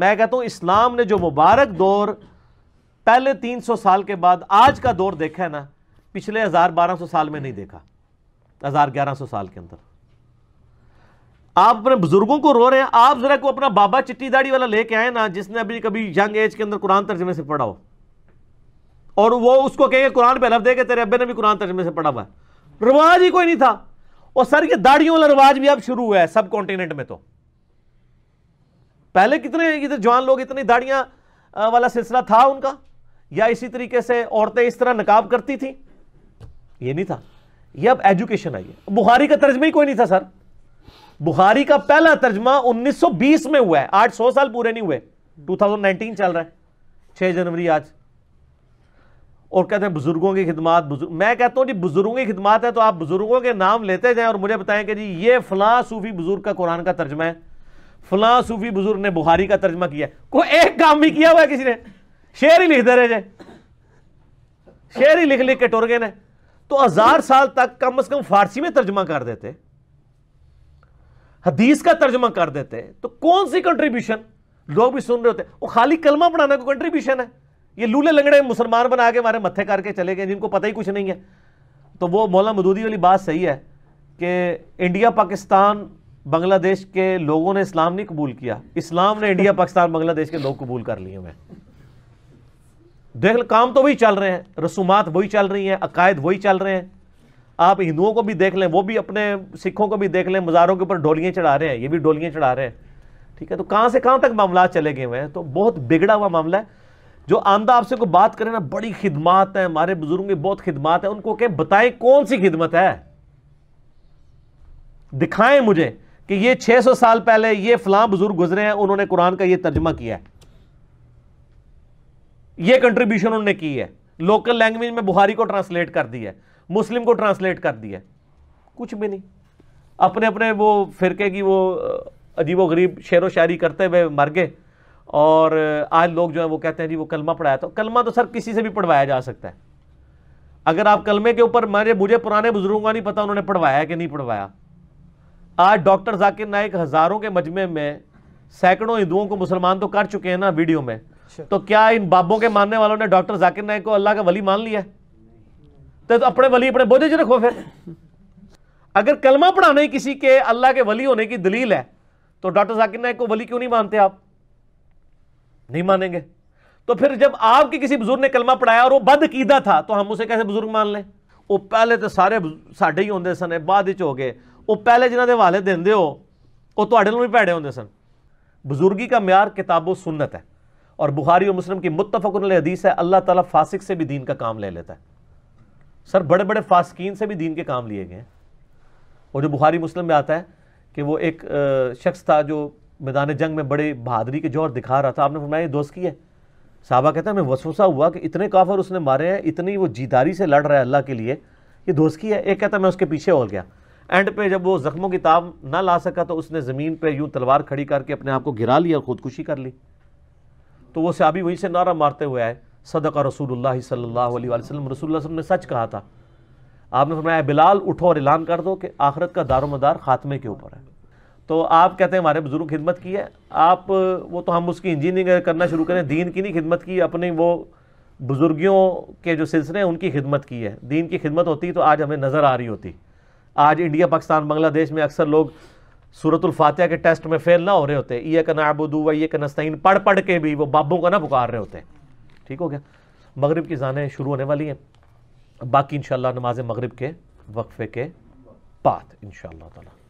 मैं कहता हूं इस्लाम ने जो मुबारक दौर पहले 300 साल के बाद आज का दौर देखा है ना पिछले हजार बारह सौ साल में नहीं देखा हजार ग्यारह सौ साल के अंदर आप अपने बुजुर्गों को रो रहे हैं आप जरा को अपना बाबा चिट्टी दाढ़ी वाला लेके आए ना जिसने अभी कभी यंग एज के अंदर कुरान तर्जमे से पढ़ा हो और वो उसको कहेंगे कुरान पे लफ के तेरे अबे ने भी कुरान तर्जमे से पढ़ा हुआ है रिवाज ही कोई नहीं था और सर ये दाढ़ियों वाला रिवाज भी अब शुरू हुआ है सब कॉन्टिनेंट में तो पहले कितने इधर जवान लोग इतनी दाढ़ियां वाला सिलसिला था उनका या इसी तरीके से औरतें इस तरह नकाब करती थी ये नहीं था ये अब एजुकेशन आई है बुखारी का तर्जमा ही कोई नहीं था सर बुखारी का पहला तर्जमा 1920 में हुआ है आठ सौ साल पूरे नहीं हुए 2019 चल रहा है 6 जनवरी आज और कहते हैं बुजुर्गों की खिदमत बुजुर्ग मैं कहता हूं जी बुजुर्गों की खिदमत है तो आप बुजुर्गों के नाम लेते जाएं और मुझे बताएं कि जी ये फला सूफी बुजुर्ग का कुरान का तर्जमा है फलां सूफी बुजुर्ग ने बुहारी का तर्जमा किया को एक काम भी किया हुआ है किसी ने शेर ही लिख दे रहे शेर ही लिख लिख के गए ने तो हजार साल तक कम से कम फारसी में तर्जमा कर देते हदीस का तर्जमा कर देते तो कौन सी कंट्रीब्यूशन लोग भी सुन रहे होते वो खाली कलमा बनाना को कंट्रीब्यूशन है ये लूले लंगड़े मुसलमान बना के हमारे मत्थे करके चले गए जिनको पता ही कुछ नहीं है तो वो मौला मदूदी वाली बात सही है कि इंडिया पाकिस्तान बांग्लादेश के लोगों ने इस्लाम नहीं कबूल किया इस्लाम ने इंडिया पाकिस्तान बांग्लादेश के लोग कबूल कर लिए हुए देख काम तो वही चल रहे हैं रसूमात वही चल रही हैं अकायद वही चल रहे हैं आप हिंदुओं को भी देख लें वो भी अपने सिखों को भी देख लें मज़ारों के ऊपर डोलियाँ चढ़ा रहे हैं ये भी डोलियाँ चढ़ा रहे हैं ठीक है तो कहाँ से कहाँ तक मामला चले गए हुए हैं तो बहुत बिगड़ा हुआ मामला है जो आमदा आपसे को बात करें ना बड़ी खिदमत है हमारे बुजुर्गों की बहुत खिदमत है उनको कहें बताएं कौन सी खिदमत है दिखाएं मुझे कि ये सौ साल पहले ये फलां बुजुर्ग गुजरे हैं उन्होंने कुरान का यह तर्जमा किया है ये कंट्रीब्यूशन उन्होंने की है लोकल लैंग्वेज में बुहारी को ट्रांसलेट कर दिया है मुस्लिम को ट्रांसलेट कर दिया है कुछ भी नहीं अपने अपने वो फिरके की वो अजीब गरीब शेर व शायरी करते हुए मर गए और आज लोग जो है वो कहते हैं जी वो कलमा पढ़ाया तो कलमा तो सर किसी से भी पढ़वाया जा सकता है अगर आप कलमे के ऊपर मुझे मुझे पुराने बुजुर्गों का नहीं पता उन्होंने पढ़वाया कि नहीं पढ़वाया आज डॉक्टर जाकिर नायक हज़ारों के मजमे में सैकड़ों हिंदुओं को मुसलमान तो कर चुके हैं ना वीडियो में अच्छा। तो क्या इन बाबों के मानने वालों ने डॉक्टर जाकिर नायक को अल्लाह का वली मान लिया तो, तो अपने वली अपने बोझे जो रखो फिर अगर कलमा पढ़ाने किसी के अल्लाह के वली होने की दलील है तो डॉक्टर जाकिर नायक को वली क्यों नहीं मानते आप नहीं मानेंगे तो फिर जब आपके किसी बुजुर्ग ने कलमा पढ़ाया और वो बदकीदा था तो हम उसे कैसे बुजुर्ग मान लें वो पहले तो सारे साढ़े ही होंगे सने बाद ही हो गए ਉਹ पहले ਜਿਨ੍ਹਾਂ ਦੇ ਹਵਾਲੇ ਦਿੰਦੇ वो तो भी भैड़े होंगे सन ਹੁੰਦੇ बुजुर्गी का म्यार किताबों सुन्नत है और बुखारी और मुस्लिम की मुतफ़ुन हदीस है अल्लाह तला फासिक से भी दीन का काम ले लेता है सर बड़े बड़े फासकीन से भी दीन के काम लिए गए हैं जो बुखारी मुस्लिम में आता है कि वो एक शख्स था जो मैदान जंग में बड़े बहादरी के जोर दिखा रहा था आपने फरमाया दोस्त की है साहबा कहता है मैं वसूसा हुआ कि इतने काफर उसने मारे हैं इतनी वो जीदारी से लड़ रहा है अल्लाह के लिए ये दोस्त की है एक कहता मैं उसके पीछे हो गया एंड पे जब वो जख्मों की ताब ना ला सका तो उसने ज़मीन पे यूं तलवार खड़ी करके अपने आप को घिरा लिया और ख़ुदकुशी कर ली तो वो सहाबी वहीं से नारा मारते हुए आए सदका रसूल सल्ला वसलम रसूल ने सच कहा था आपने फरमाया बिलाल उठो और ऐलान कर दो कि आखरत का दारोमदार खात्मे के ऊपर है तो आप कहते हैं हमारे बुज़ुर्ग खिदमत की है आप वो तो हम उसकी इंजीनियरिंग करना शुरू करें दीन की नहीं खिदमत की अपनी वो बुज़ुर्गियों के जो सिलसिले हैं उनकी खिदमत की है दीन की खिदमत होती तो आज हमें नज़र आ रही होती आज इंडिया पाकिस्तान बांग्लादेश में अक्सर लोग सूरतुल के टेस्ट में फेल ना हो रहे होते ये का नाबुदू व ये का पढ़ पढ़ के भी वो बाबों का ना पुकार रहे होते ठीक हो गया मगरब की जानें शुरू होने वाली हैं बाकी इन नमाज मगरब के वक्फे के बाद इन शाह